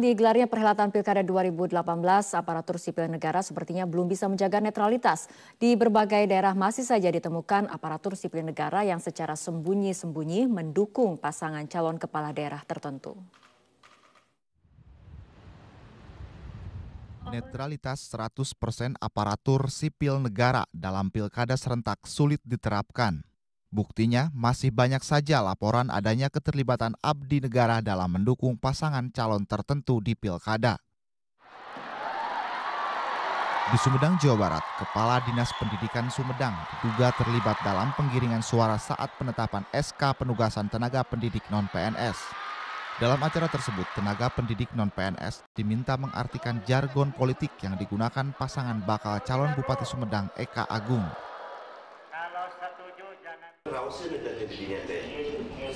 Digelarnya perhelatan Pilkada 2018, aparatur sipil negara sepertinya belum bisa menjaga netralitas. Di berbagai daerah masih saja ditemukan aparatur sipil negara yang secara sembunyi-sembunyi mendukung pasangan calon kepala daerah tertentu. Netralitas 100% aparatur sipil negara dalam pilkada serentak sulit diterapkan. Buktinya, masih banyak saja laporan adanya keterlibatan abdi negara dalam mendukung pasangan calon tertentu di pilkada. Di Sumedang, Jawa Barat, Kepala Dinas Pendidikan Sumedang diduga terlibat dalam penggiringan suara saat penetapan SK penugasan tenaga pendidik non-PNS. Dalam acara tersebut, tenaga pendidik non-PNS diminta mengartikan jargon politik yang digunakan pasangan bakal calon Bupati Sumedang Eka Agung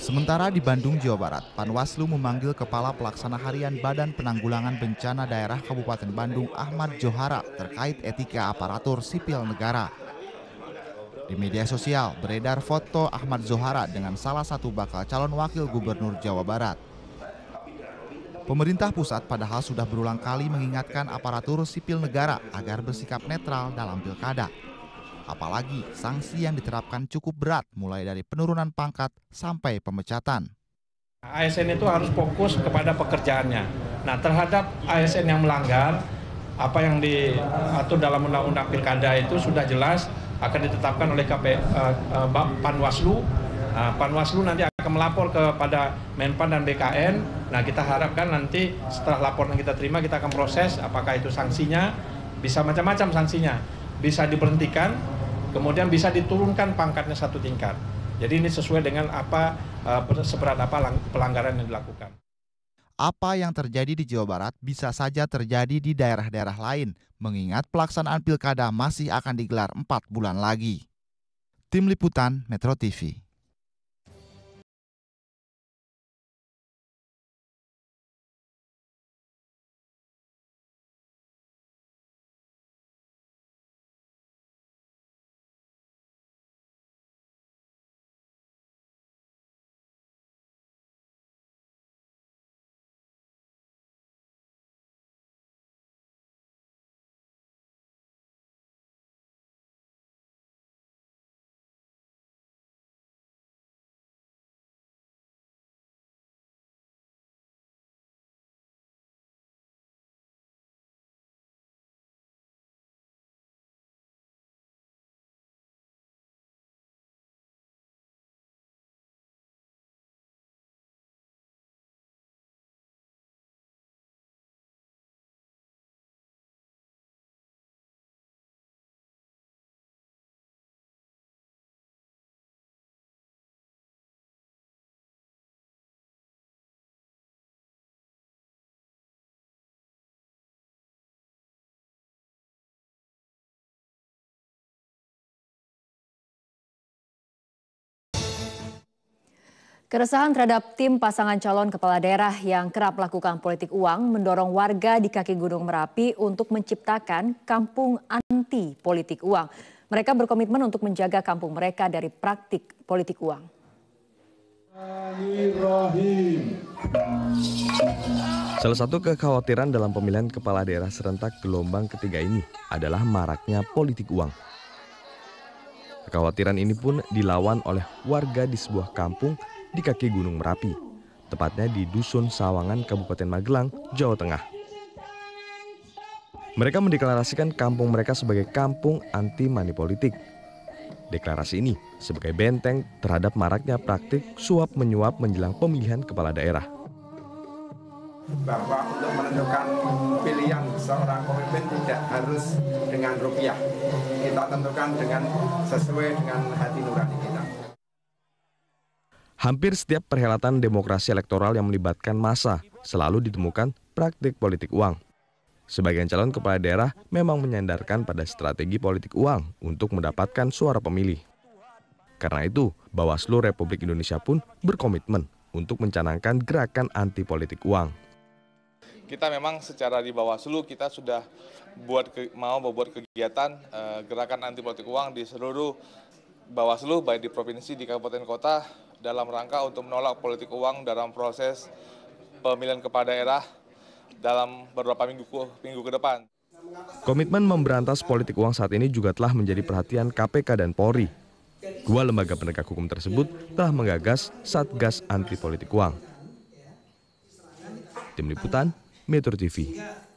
Sementara di Bandung, Jawa Barat, Panwaslu memanggil Kepala Pelaksana Harian Badan Penanggulangan Bencana Daerah Kabupaten Bandung Ahmad Johara terkait etika aparatur sipil negara. Di media sosial beredar foto Ahmad Johara dengan salah satu bakal calon wakil gubernur Jawa Barat. Pemerintah pusat padahal sudah berulang kali mengingatkan aparatur sipil negara agar bersikap netral dalam pilkada. Apalagi sanksi yang diterapkan cukup berat mulai dari penurunan pangkat sampai pemecatan. ASN itu harus fokus kepada pekerjaannya. Nah, terhadap ASN yang melanggar, apa yang diatur dalam Undang-Undang Pilkada itu sudah jelas akan ditetapkan oleh KP, uh, eh, uh, eh, Panwaslu. Nah, Panwaslu nanti akan melapor kepada Menpan dan BKN. Nah, kita harapkan nanti setelah laporan kita terima, kita akan proses apakah itu sanksinya, bisa macam-macam sanksinya. Bisa diberhentikan, kemudian bisa diturunkan pangkatnya satu tingkat. Jadi ini sesuai dengan apa eh, seberat apa pelanggaran yang dilakukan. Apa yang terjadi di Jawa Barat bisa saja terjadi di daerah-daerah lain, mengingat pelaksanaan pilkada masih akan digelar 4 bulan lagi. Tim Liputan Metro TV Keresahan terhadap tim pasangan calon kepala daerah yang kerap melakukan politik uang mendorong warga di kaki Gunung Merapi untuk menciptakan kampung anti politik uang. Mereka berkomitmen untuk menjaga kampung mereka dari praktik politik uang. Salah satu kekhawatiran dalam pemilihan kepala daerah serentak gelombang ketiga ini adalah maraknya politik uang. Kekhawatiran ini pun dilawan oleh warga di sebuah kampung di kaki Gunung Merapi, tepatnya di Dusun Sawangan, Kabupaten Magelang, Jawa Tengah. Mereka mendeklarasikan kampung mereka sebagai kampung anti manipolitik. Deklarasi ini sebagai benteng terhadap maraknya praktik suap menyuap menjelang pemilihan kepala daerah. Bahwa untuk menentukan pilihan seorang pemimpin tidak harus dengan rupiah. Kita tentukan dengan sesuai dengan hati nurani kita. Hampir setiap perhelatan demokrasi elektoral yang melibatkan massa selalu ditemukan praktik politik uang. Sebagian calon kepala daerah memang menyandarkan pada strategi politik uang untuk mendapatkan suara pemilih. Karena itu, Bawaslu Republik Indonesia pun berkomitmen untuk mencanangkan gerakan anti politik uang. Kita memang secara di Bawaslu kita sudah buat ke, mau membuat kegiatan e, gerakan anti politik uang di seluruh Bawaslu baik di provinsi, di kabupaten kota dalam rangka untuk menolak politik uang dalam proses pemilihan kepala daerah dalam beberapa minggu, minggu ke depan. Komitmen memberantas politik uang saat ini juga telah menjadi perhatian KPK dan Polri. Dua lembaga penegak hukum tersebut telah menggagas Satgas Anti Politik Uang. Tim Liputan, Metro TV.